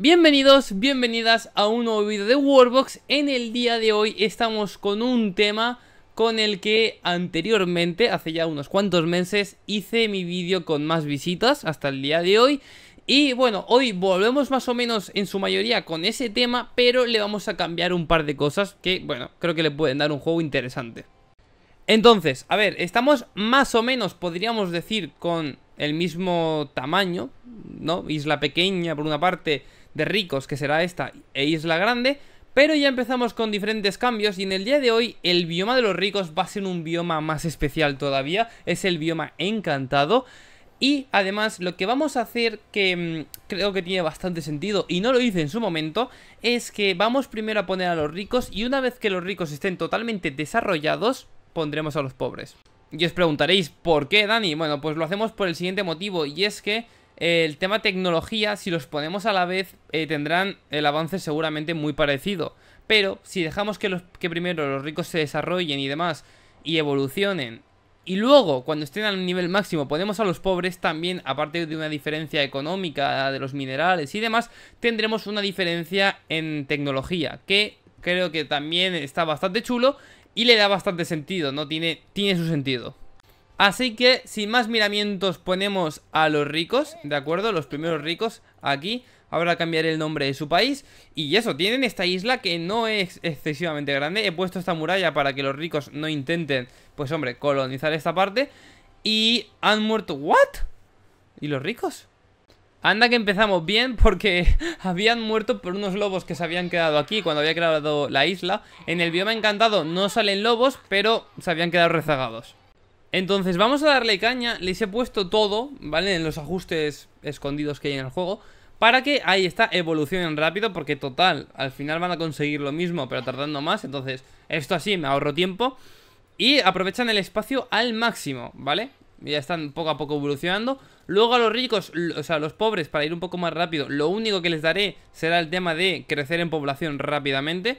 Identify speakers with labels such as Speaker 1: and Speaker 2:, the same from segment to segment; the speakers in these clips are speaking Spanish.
Speaker 1: Bienvenidos, bienvenidas a un nuevo video de Warbox. En el día de hoy estamos con un tema con el que anteriormente, hace ya unos cuantos meses, hice mi vídeo con más visitas hasta el día de hoy. Y bueno, hoy volvemos más o menos en su mayoría con ese tema, pero le vamos a cambiar un par de cosas que, bueno, creo que le pueden dar un juego interesante. Entonces, a ver, estamos más o menos, podríamos decir, con el mismo tamaño, ¿no? Isla pequeña por una parte de ricos, que será esta e Isla Grande, pero ya empezamos con diferentes cambios y en el día de hoy el bioma de los ricos va a ser un bioma más especial todavía, es el bioma encantado. Y además lo que vamos a hacer, que mm, creo que tiene bastante sentido y no lo hice en su momento, es que vamos primero a poner a los ricos y una vez que los ricos estén totalmente desarrollados, pondremos a los pobres. Y os preguntaréis, ¿por qué, Dani? Bueno, pues lo hacemos por el siguiente motivo, y es que el tema tecnología, si los ponemos a la vez, eh, tendrán el avance seguramente muy parecido. Pero si dejamos que, primero los ricos se desarrollen y demás, y evolucionen, y luego, cuando estén al nivel máximo, ponemos a los pobres también, aparte de una diferencia económica, de los minerales y demás, tendremos una diferencia en tecnología, que creo que también está bastante chulo y le da bastante sentido, ¿no? Tiene, tiene su sentido. Así que, sin más miramientos, ponemos a los ricos, ¿de acuerdo? Los primeros ricos aquí. Ahora cambiaré el nombre de su país. Y eso, tienen esta isla que no es excesivamente grande. He puesto esta muralla para que los ricos no intenten, pues hombre, colonizar esta parte. Y han muerto... ¿What? ¿Y los ricos? Anda que empezamos bien porque habían muerto por unos lobos que se habían quedado aquí cuando había creado la isla. En el bioma encantado no salen lobos, pero se habían quedado rezagados. Entonces vamos a darle caña, les he puesto todo, ¿vale? En los ajustes escondidos que hay en el juego Para que, ahí está, evolucionen rápido Porque total, al final van a conseguir lo mismo pero tardando más Entonces esto así me ahorro tiempo Y aprovechan el espacio al máximo, ¿vale? Ya están poco a poco evolucionando Luego a los ricos, o sea, a los pobres para ir un poco más rápido Lo único que les daré será el tema de crecer en población rápidamente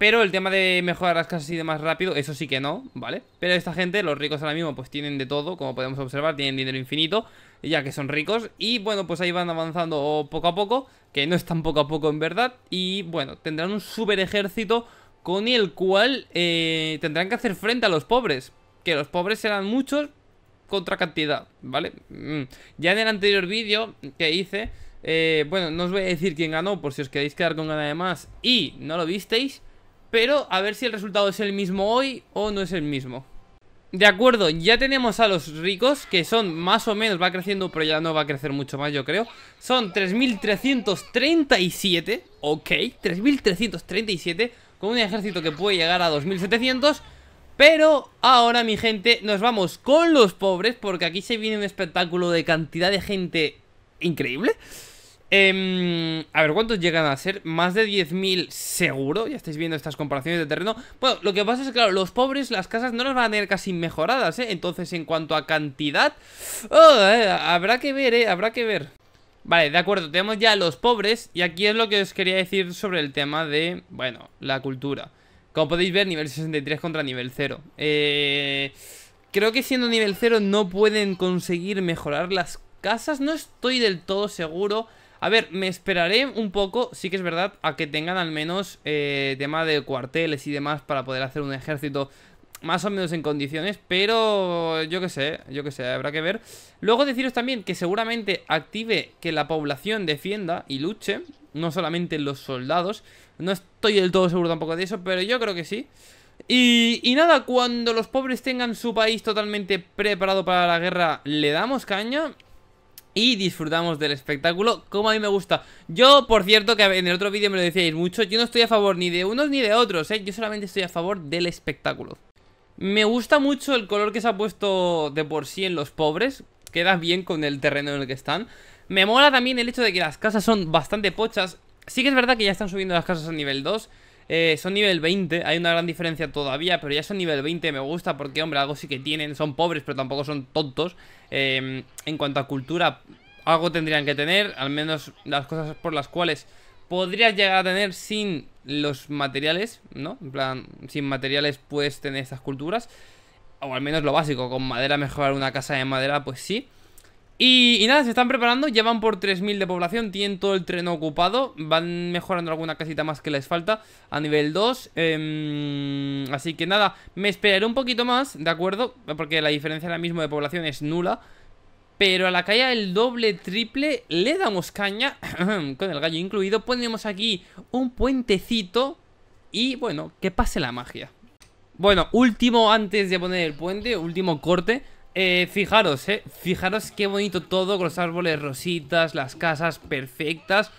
Speaker 1: pero el tema de mejorar las casas y más rápido, eso sí que no, ¿vale? Pero esta gente, los ricos ahora mismo, pues tienen de todo, como podemos observar, tienen dinero infinito, ya que son ricos. Y bueno, pues ahí van avanzando poco a poco, que no es tan poco a poco en verdad. Y bueno, tendrán un super ejército con el cual eh, tendrán que hacer frente a los pobres. Que los pobres serán muchos contra cantidad, ¿vale? Mm. Ya en el anterior vídeo que hice, eh, bueno, no os voy a decir quién ganó por si os queréis quedar con ganas de más y no lo visteis. Pero a ver si el resultado es el mismo hoy o no es el mismo. De acuerdo, ya tenemos a los ricos, que son más o menos, va creciendo, pero ya no va a crecer mucho más, yo creo. Son 3.337, ok, 3.337, con un ejército que puede llegar a 2.700. Pero ahora, mi gente, nos vamos con los pobres, porque aquí se viene un espectáculo de cantidad de gente increíble. Em, a ver, ¿cuántos llegan a ser? Más de 10.000 seguro, ya estáis viendo estas comparaciones de terreno Bueno, lo que pasa es que, claro, los pobres las casas no las van a tener casi mejoradas, ¿eh? Entonces, en cuanto a cantidad, oh, eh, habrá que ver, ¿eh? Habrá que ver Vale, de acuerdo, tenemos ya los pobres y aquí es lo que os quería decir sobre el tema de, bueno, la cultura Como podéis ver, nivel 63 contra nivel 0 Eh... Creo que siendo nivel 0 no pueden conseguir mejorar las casas, no estoy del todo seguro a ver, me esperaré un poco, sí que es verdad, a que tengan al menos eh, tema de cuarteles y demás para poder hacer un ejército más o menos en condiciones, pero yo qué sé, yo qué sé, habrá que ver. Luego deciros también que seguramente active que la población defienda y luche, no solamente los soldados. No estoy del todo seguro tampoco de eso, pero yo creo que sí. y, nada, cuando los pobres tengan su país totalmente preparado para la guerra, le damos caña y disfrutamos del espectáculo como a mí me gusta. Yo, por cierto, que en el otro vídeo me lo decíais mucho, yo no estoy a favor ni de unos ni de otros, ¿eh? yo solamente estoy a favor del espectáculo. Me gusta mucho el color que se ha puesto de por sí en los pobres, queda bien con el terreno en el que están. Me mola también el hecho de que las casas son bastante pochas, sí que es verdad que ya están subiendo las casas a nivel 2, eh, son nivel 20, hay una gran diferencia todavía, pero ya son nivel 20, me gusta porque, hombre, algo sí que tienen, son pobres, pero tampoco son tontos. Em, en cuanto a cultura, algo tendrían que tener, al menos las cosas por las cuales podrías llegar a tener sin los materiales, ¿no? En plan, sin materiales puedes tener estas culturas, o al menos lo básico, con madera mejorar una casa de madera, pues sí. Y, nada, se están preparando, llevan por 3.000 de población, tienen todo el tren ocupado, van mejorando alguna casita más que les falta a nivel 2. Em, así que nada, me esperaré un poquito más, ¿de acuerdo? Porque la diferencia ahora mismo de población es nula. Pero a la calle el doble triple le damos caña, con el gallo incluido, ponemos aquí un puentecito y bueno, que pase la magia. Bueno, último antes de poner el puente, último corte eh, fijaros, eh, fijaros qué bonito todo con los árboles rositas, las casas perfectas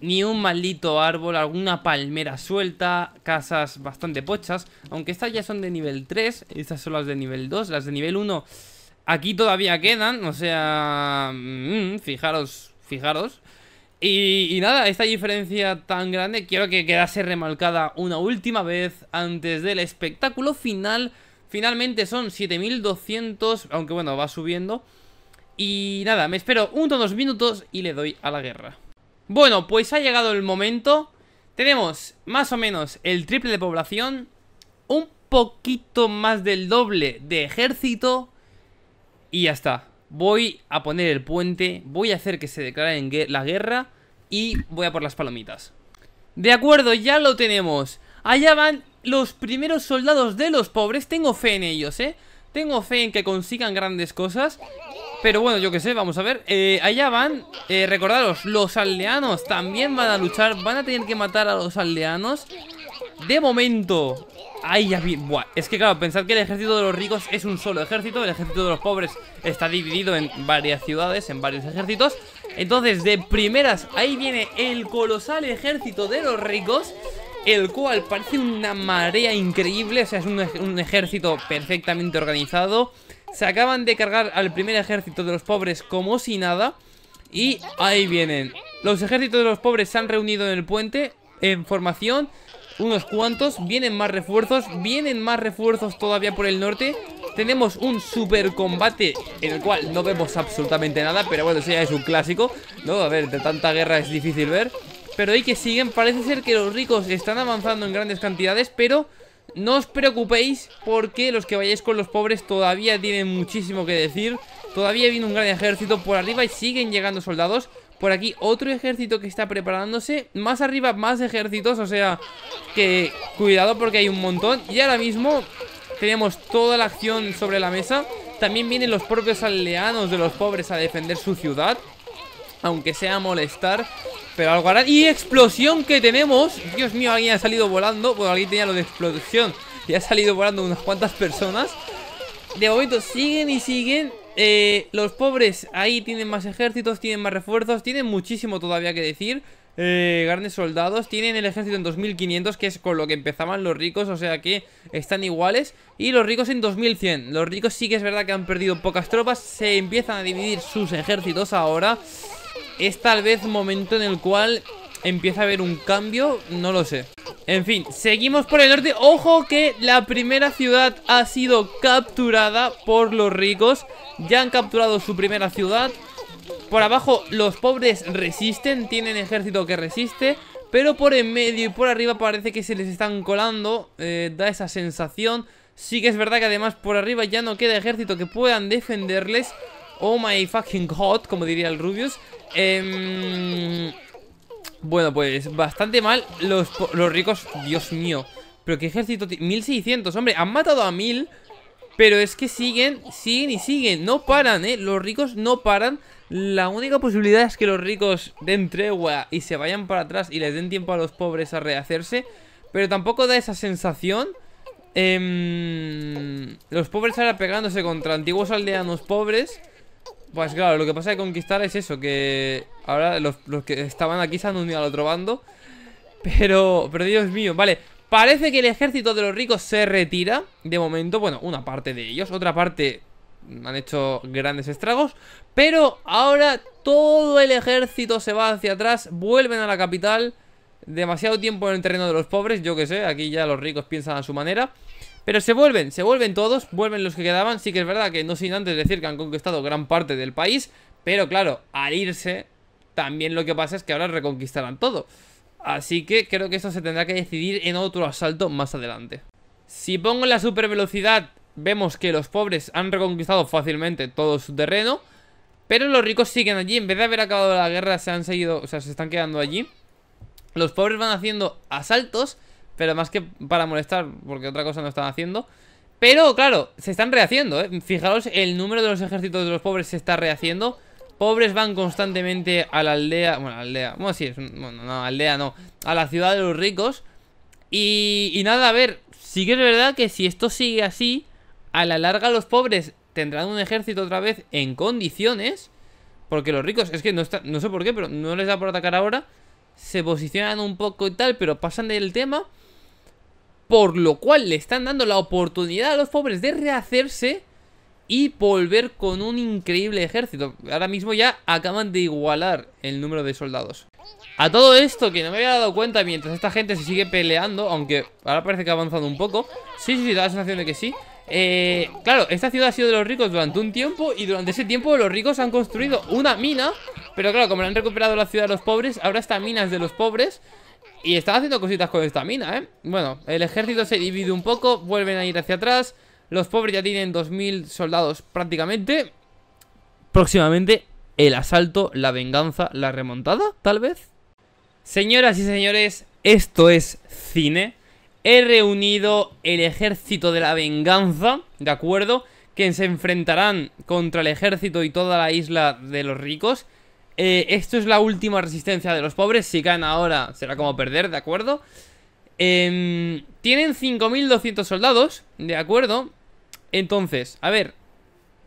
Speaker 1: ni un maldito árbol, alguna palmera suelta, casas bastante pochas, aunque estas ya son de nivel 3, estas son las de nivel 2, las de nivel 1 aquí todavía quedan, o sea, mm, fijaros, fijaros. Y, y, nada, esta diferencia tan grande quiero que quedase remarcada una última vez antes del espectáculo final Finalmente son 7200, aunque bueno, va subiendo. Y nada, me espero un dos minutos y le doy a la guerra. Bueno, pues ha llegado el momento. Tenemos más o menos el triple de población, un poquito más del doble de ejército y ya está. Voy a poner el puente, voy a hacer que se declare la guerra y voy a por las palomitas. De acuerdo, ya lo tenemos. Allá van los primeros soldados de los pobres. Tengo fe en ellos, ¿eh? Tengo fe en que consigan grandes cosas Pero bueno, yo que sé, vamos a ver eh, Allá van, eh, recordaros Los aldeanos también van a luchar Van a tener que matar a los aldeanos De momento ahí ya Buah. es que claro, pensad que el ejército de los ricos es un solo ejército El ejército de los pobres está dividido en varias ciudades, en varios ejércitos Entonces, de primeras, ahí viene el colosal ejército de los ricos el cual parece una marea increíble, o sea, es un, ejército perfectamente organizado. Se acaban de cargar al primer ejército de los pobres como si nada. Y ahí vienen. Los ejércitos de los pobres se han reunido en el puente en formación. Unos cuantos. Vienen más refuerzos. Vienen más refuerzos todavía por el norte. Tenemos un super combate en el cual no vemos absolutamente nada. Pero bueno, eso es un clásico. No, a ver, de tanta guerra es difícil ver. Pero hay que siguen, parece ser que los ricos están avanzando en grandes cantidades Pero no os preocupéis porque los que vayáis con los pobres todavía tienen muchísimo que decir Todavía viene un gran ejército por arriba y siguen llegando soldados por aquí otro ejército que está preparándose Más arriba más ejércitos, o sea Que cuidado porque hay un montón Y ahora mismo tenemos toda la acción sobre la mesa También vienen los propios aldeanos de los pobres a defender su ciudad aunque sea molestar Pero algo hará ¡Y explosión que tenemos! Dios mío, alguien ha salido volando Bueno, alguien tenía lo de explosión Y ha salido volando unas cuantas personas De momento siguen y siguen eh, Los pobres ahí tienen más ejércitos Tienen más refuerzos Tienen muchísimo todavía que decir eh, soldados Tienen el ejército en 2500 Que es con lo que empezaban los ricos O sea que están iguales Y los ricos en 2100 Los ricos sí que es verdad que han perdido pocas tropas Se empiezan a dividir sus ejércitos ahora es tal vez momento en el cual empieza a haber un cambio, no lo sé. En fin, seguimos por el norte. Ojo que la primera ciudad ha sido capturada por los ricos. Ya han capturado su primera ciudad. Por abajo los pobres resisten, tienen ejército que resiste. Pero por en medio y por arriba parece que se les están colando. Eh, da esa sensación. Sí que es verdad que además por arriba ya no queda ejército que puedan defenderles. Oh my fucking god, como diría el Rubius. Em, bueno, pues bastante mal los, ricos. Dios mío. Pero qué ejército... 1600, hombre, han matado a 1000. Pero es que siguen, siguen y siguen. No paran, ¿eh? Los ricos no paran. La única posibilidad es que los ricos den tregua y se vayan para atrás y les den tiempo a los pobres a rehacerse. Pero tampoco da esa sensación. Em, los pobres ahora pegándose contra antiguos aldeanos pobres. Pues claro, lo que pasa de conquistar es eso, que ahora los, que estaban aquí se han unido al otro bando. Pero, pero Dios mío, vale. Parece que el ejército de los ricos se retira, de momento, bueno, una parte de ellos, otra parte han hecho grandes estragos, pero ahora todo el ejército se va hacia atrás, vuelven a la capital, demasiado tiempo en el terreno de los pobres, yo que sé, aquí ya los ricos piensan a su manera. Pero se vuelven, se vuelven todos, vuelven los que quedaban. Sí que es verdad que no sin antes decir que han conquistado gran parte del país, pero claro, al irse, también lo que pasa es que ahora reconquistarán todo. Así que creo que eso se tendrá que decidir en otro asalto más adelante. Si pongo la super velocidad, vemos que los pobres han reconquistado fácilmente todo su terreno, pero los ricos siguen allí. En vez de haber acabado la guerra, se han seguido, o sea, se están quedando allí. Los pobres van haciendo asaltos pero más que para molestar, porque otra cosa no están haciendo. Pero, claro, se están rehaciendo, ¿eh? Fijaros, el número de los ejércitos de los pobres se está rehaciendo. Pobres van constantemente a la aldea... Bueno, aldea... Bueno, sí, es... bueno, no, aldea no. A la ciudad de los ricos. Y, y nada, a ver, sí que es verdad que si esto sigue así, a la larga los pobres tendrán un ejército otra vez en condiciones. Porque los ricos, es que no, está, no sé por qué, pero no les da por atacar ahora. Se posicionan un poco y tal, pero pasan del tema por lo cual le están dando la oportunidad a los pobres de rehacerse y volver con un increíble ejército. Ahora mismo ya acaban de igualar el número de soldados. A todo esto, que no me había dado cuenta mientras esta gente se sigue peleando, aunque ahora parece que ha avanzado un poco. Sí, sí, sí, da la sensación de que sí. Eh, claro, esta ciudad ha sido de los ricos durante un tiempo y durante ese tiempo los ricos han construido una mina. Pero claro, como han recuperado la ciudad de los pobres, ahora esta mina es de los pobres. Y están haciendo cositas con esta mina, ¿eh? Bueno, el ejército se divide un poco, vuelven a ir hacia atrás. Los pobres ya tienen 2.000 soldados prácticamente. Próximamente, el asalto, la venganza, la remontada, tal vez. Señoras y señores, esto es cine. He reunido el ejército de la venganza, ¿de acuerdo? Que se enfrentarán contra el ejército y toda la isla de los ricos. Eh, esto es la última resistencia de los pobres. Si caen ahora, será como perder, ¿de acuerdo? Em, tienen 5.200 soldados, ¿de acuerdo? Entonces, a ver.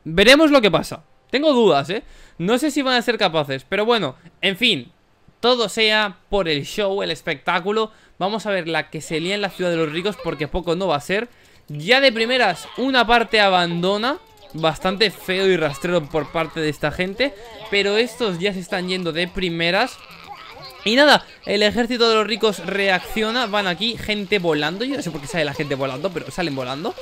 Speaker 1: Veremos lo que pasa. Tengo dudas, ¿eh? No sé si van a ser capaces, pero bueno, en fin. Todo sea por el show, el espectáculo. Vamos a ver la que se lía en la ciudad de los ricos porque poco no va a ser. Ya de primeras, una parte abandona bastante feo y rastrero por parte de esta gente. Pero estos ya se están yendo de primeras. Y nada, el ejército de los ricos reacciona, van aquí, gente volando. Yo no sé por qué sale la gente volando, pero salen volando.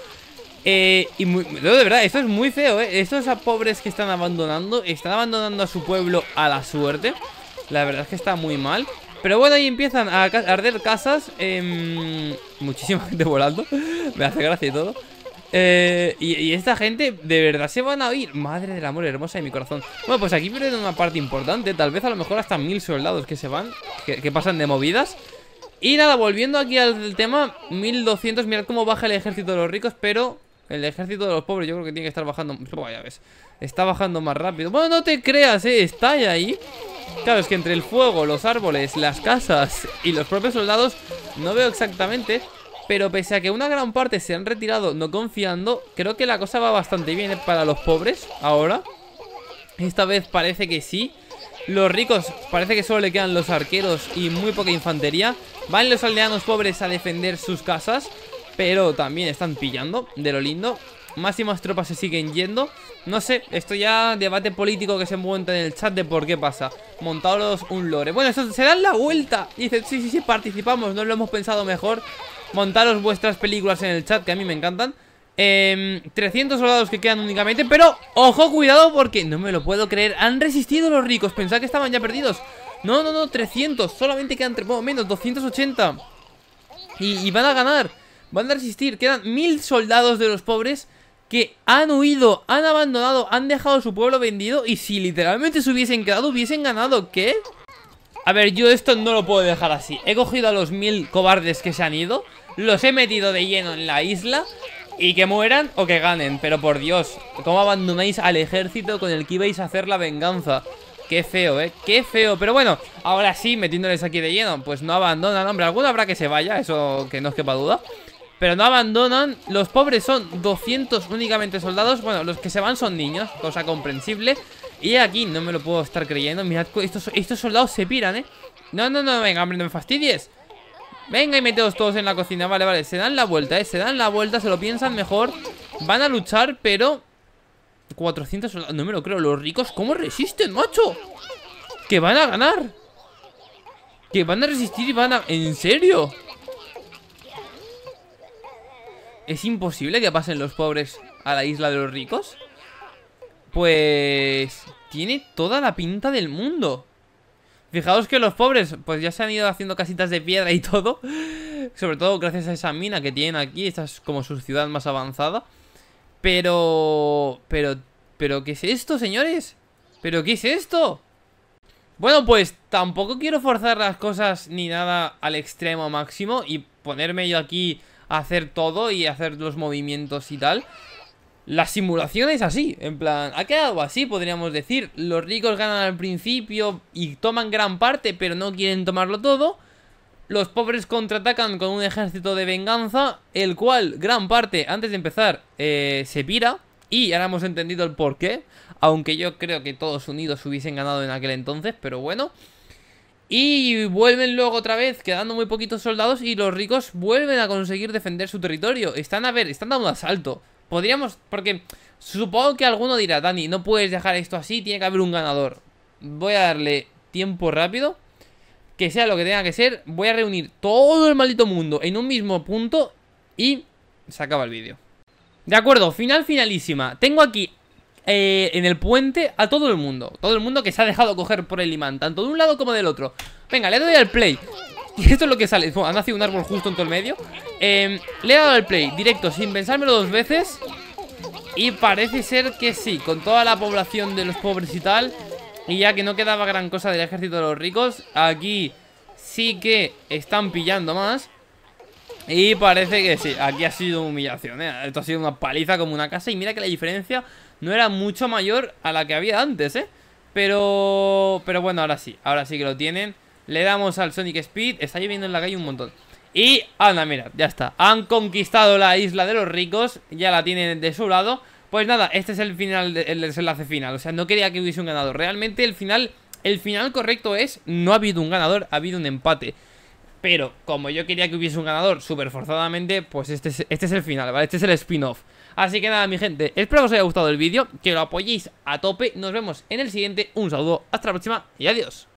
Speaker 1: Eh, y de verdad, esto es muy feo, ¿eh? Estos pobres que están abandonando, están abandonando a su pueblo a la suerte. La verdad es que está muy mal. Pero bueno, ahí empiezan a arder casas. Em, muchísima gente volando. Me hace gracia y todo. Eh, y, esta gente de verdad se van a oír Madre del amor hermosa de mi corazón Bueno, pues aquí pierden una parte importante Tal vez a lo mejor hasta mil soldados que se van Que, pasan de movidas Y nada, volviendo aquí al tema 1200, mirad cómo baja el ejército de los ricos Pero el ejército de los pobres yo creo que tiene que estar bajando ya ves, Está bajando más rápido Bueno, no te creas, eh, está ahí Claro, es que entre el fuego, los árboles, las casas y los propios soldados No veo exactamente pero pese a que una gran parte se han retirado no confiando, creo que la cosa va bastante bien para los pobres ahora. Esta vez parece que sí. Los ricos parece que solo le quedan los arqueros y muy poca infantería. Van los aldeanos pobres a defender sus casas, pero también están pillando de lo lindo. Más y más tropas se siguen yendo. No sé, esto ya debate político que se monta en el chat de por qué pasa. Montaros un lore. Bueno, eso se dan la vuelta. Y dicen, sí, sí, sí, participamos, no lo hemos pensado mejor. Montaros vuestras películas en el chat, que a mí me encantan. 300 em, soldados que quedan únicamente Pero, ojo, cuidado porque no me lo puedo creer Han resistido los ricos, pensaba que estaban ya perdidos No, no, no, 300 Solamente quedan, bueno, menos, 280 y, y van a ganar Van a resistir, quedan 1000 soldados de los pobres que han huido, han abandonado, han dejado su pueblo vendido y si literalmente se hubiesen quedado, hubiesen ganado, ¿qué? A ver, yo esto no lo puedo dejar así. He cogido a los mil cobardes que se han ido, los he metido de lleno en la isla y que mueran o que ganen. Pero por Dios, ¿cómo abandonáis al ejército con el que ibais a hacer la venganza? Qué feo, ¿eh? Qué feo. Pero bueno, ahora sí, metiéndoles aquí de lleno, pues no abandonan, hombre. Alguno habrá que se vaya, eso que no os quepa duda. Pero no abandonan, los pobres son 200 únicamente soldados Bueno, los que se van son niños, cosa comprensible Y aquí no me lo puedo estar creyendo Mirad, estos, estos soldados se piran, eh No, no, no, venga, hombre, no me fastidies Venga y meteos todos en la cocina Vale, vale, se dan la vuelta, eh, se dan la vuelta Se lo piensan mejor, van a luchar Pero 400 soldados, no me lo creo, los ricos ¿Cómo resisten, macho? Que van a ganar Que van a resistir y van a... ¿En serio? ¿Es imposible que pasen los pobres a la isla de los ricos? Pues... Tiene toda la pinta del mundo. Fijaos que los pobres, pues ya se han ido haciendo casitas de piedra y todo. Sobre todo gracias a esa mina que tienen aquí. Esta es como su ciudad más avanzada. Pero... Pero... ¿Pero qué es esto, señores? ¿Pero qué es esto? Bueno, pues tampoco quiero forzar las cosas ni nada al extremo máximo y ponerme yo aquí hacer todo y hacer los movimientos y tal. La simulación es así, en plan, ha quedado así, podríamos decir. Los ricos ganan al principio y toman gran parte, pero no quieren tomarlo todo. Los pobres contraatacan con un ejército de venganza, el cual gran parte, antes de empezar, eh, se pira. Y ahora hemos entendido el porqué, aunque yo creo que todos unidos hubiesen ganado en aquel entonces, pero bueno. Y vuelven luego otra vez, quedando muy poquitos soldados y los ricos vuelven a conseguir defender su territorio. Están, a ver, están dando un asalto. Podríamos, porque supongo que alguno dirá, Dani, no puedes dejar esto así, tiene que haber un ganador. Voy a darle tiempo rápido, que sea lo que tenga que ser. Voy a reunir todo el maldito mundo en un mismo punto y se acaba el vídeo. De acuerdo, final finalísima. Tengo aquí eh, en el puente a todo el mundo. Todo el mundo que se ha dejado coger por el imán, tanto de un lado como del otro. Venga, le doy al play. Y esto es lo que sale. Bueno, ha nacido un árbol justo en todo el medio. Em, le he dado al play directo sin pensármelo dos veces. Y parece ser que sí, con toda la población de los pobres y tal. Y ya que no quedaba gran cosa del ejército de los ricos, aquí sí que están pillando más. Y parece que sí, aquí ha sido humillación, eh. Esto ha sido una paliza como una casa. Y mira que la diferencia no era mucho mayor a la que había antes, ¿eh? Pero, pero bueno, ahora sí, ahora sí que lo tienen. Le damos al Sonic Speed, está lloviendo en la calle un montón. Y anda, mira, ya está. Han conquistado la isla de los ricos, ya la tienen de su lado. Pues nada, este es el final, del el desenlace final. O sea, no quería que hubiese un ganador. Realmente el final, el final correcto es, no ha habido un ganador, ha habido un empate. Pero como yo quería que hubiese un ganador súper forzadamente, pues este este es el final, ¿vale? Este es el spin-off. Así que nada, mi gente, espero que os haya gustado el vídeo, que lo apoyéis a tope. Nos vemos en el siguiente. Un saludo, hasta la próxima y adiós.